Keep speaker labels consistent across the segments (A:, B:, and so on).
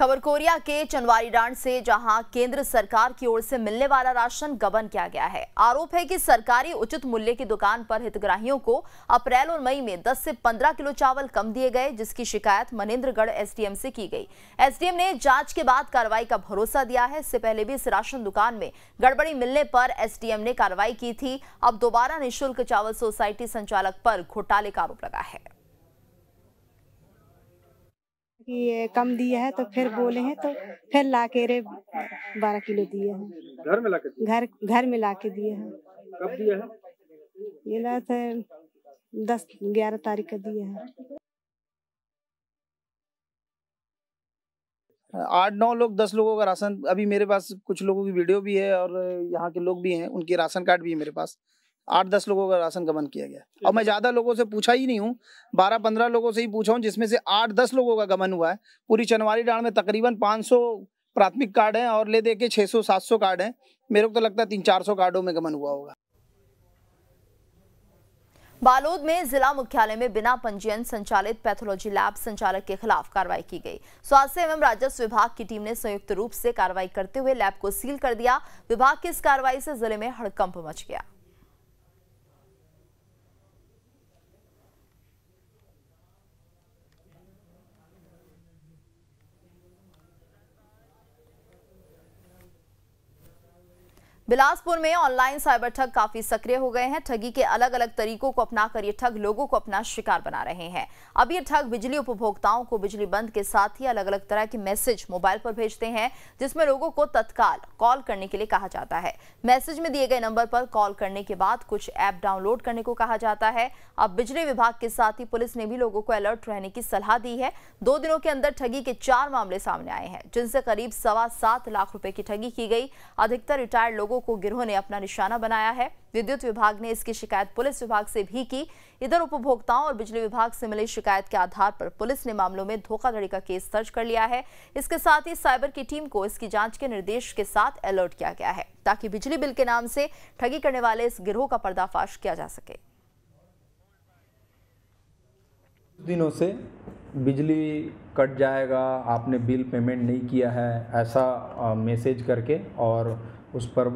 A: खबर कोरिया के चनवारी डांड से जहां केंद्र सरकार की ओर से मिलने वाला राशन गबन किया गया है आरोप है कि सरकारी उचित मूल्य की दुकान पर हितग्राहियों को अप्रैल और मई में 10 से 15 किलो चावल कम दिए गए जिसकी शिकायत मनेन्द्रगढ़ एसडीएम से की गई एसडीएम ने जांच के बाद कार्रवाई का भरोसा दिया है इससे पहले भी इस राशन दुकान में गड़बड़ी मिलने पर एसडीएम ने कार्रवाई की थी अब दोबारा निःशुल्क चावल सोसायटी संचालक पर घोटाले का आरोप लगा है
B: कि ये कम दिया है तो फिर बोले हैं तो फिर ला के रे बारह किलो दिए हैं घर में ला के घर घर में ला के दिए हैं कब दिया है ये ला थे दस ग्यारह तारीख का दिया है
C: आठ नौ लोग दस लोगों का राशन अभी मेरे पास कुछ लोगों की वीडियो भी है और यहाँ के लोग भी हैं उनके राशन कार्ड भी है मेरे पास आठ दस लोगों का राशन गबन किया गया और मैं ज़्यादा लोगों से पूछा ही नहीं हूँ बारह पंद्रह लोगों से ही पूछा हूँ जिसमें से आठ दस लोगों का गबन हुआ है पूरी चनवारी डाण में तकरीबन पाँच प्राथमिक कार्ड है और ले दे के सौ सात सौ कार्ड है मेरे को तो लगता है तीन चार सौ कार्डो में गमन हुआ होगा
A: बालोद में जिला मुख्यालय में बिना पंजीयन संचालित पैथोलॉजी लैब संचालक के खिलाफ कार्रवाई की गई स्वास्थ्य एवं राजस्व विभाग की टीम ने संयुक्त रूप से कार्रवाई करते हुए लैब को सील कर दिया विभाग की इस कार्रवाई से जिले में हड़कंप मच गया बिलासपुर में ऑनलाइन साइबर ठग काफी सक्रिय हो गए हैं ठगी के अलग अलग तरीकों को अपनाकर ये ठग लोगों को अपना शिकार बना रहे हैं अब ये ठग बिजली उपभोक्ताओं को बिजली बंद के साथ ही अलग अलग तरह के मैसेज मोबाइल पर भेजते हैं जिसमें लोगों को तत्काल कॉल करने के लिए कहा जाता है मैसेज में दिए गए नंबर पर कॉल करने के बाद कुछ ऐप डाउनलोड करने को कहा जाता है अब बिजली विभाग के साथ ही पुलिस ने भी लोगों को अलर्ट रहने की सलाह दी है दो दिनों के अंदर ठगी के चार मामले सामने आए हैं जिनसे करीब सवा सात लाख रुपए की ठगी की गई अधिकतर रिटायर्ड लोगों लोगों को गिरोह ने अपना निशाना बनाया है विद्युत विभाग ने इसकी शिकायत पुलिस विभाग से भी की इधर उपभोक्ताओं और बिजली विभाग से मिली शिकायत के आधार पर पुलिस ने मामलों में धोखाधड़ी का केस दर्ज कर लिया है इसके साथ ही साइबर की टीम को इसकी जांच के निर्देश के साथ अलर्ट किया गया है ताकि बिजली बिल के नाम से ठगी करने वाले इस गिरोह का पर्दाफाश किया जा सके
D: दिनों से बिजली कट जाएगा आपने बिल पेमेंट नहीं किया है ऐसा मैसेज करके और उस पर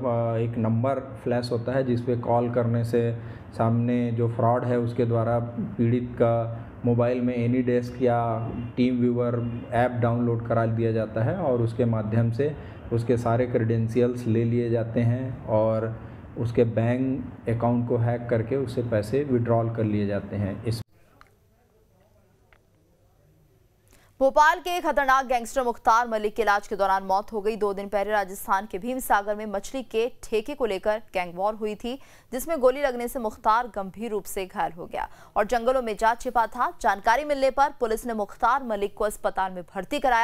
D: एक नंबर फ्लैश होता है जिस पे कॉल करने से सामने जो फ्रॉड है उसके द्वारा पीड़ित का मोबाइल में एनी डेस्क या टीम व्यूवर ऐप डाउनलोड करा दिया जाता है और उसके माध्यम से उसके सारे क्रेडेंशियल्स ले लिए जाते हैं और उसके बैंक अकाउंट को हैक करके उससे पैसे विड्रॉल कर लिए जाते हैं इस
A: भोपाल के खतरनाक गैंगस्टर मुख्तार मलिक के इलाज के दौरान मौत हो गई दो दिन पहले राजस्थान के भीमसागर में मछली के ठेके को लेकर गैंगवॉर हुई थी जिसमें गोली लगने से मुख्तार गंभीर रूप से घायल हो गया और जंगलों में जा छिपा था जानकारी मिलने पर पुलिस ने मुख्तार मलिक को अस्पताल में भर्ती कराया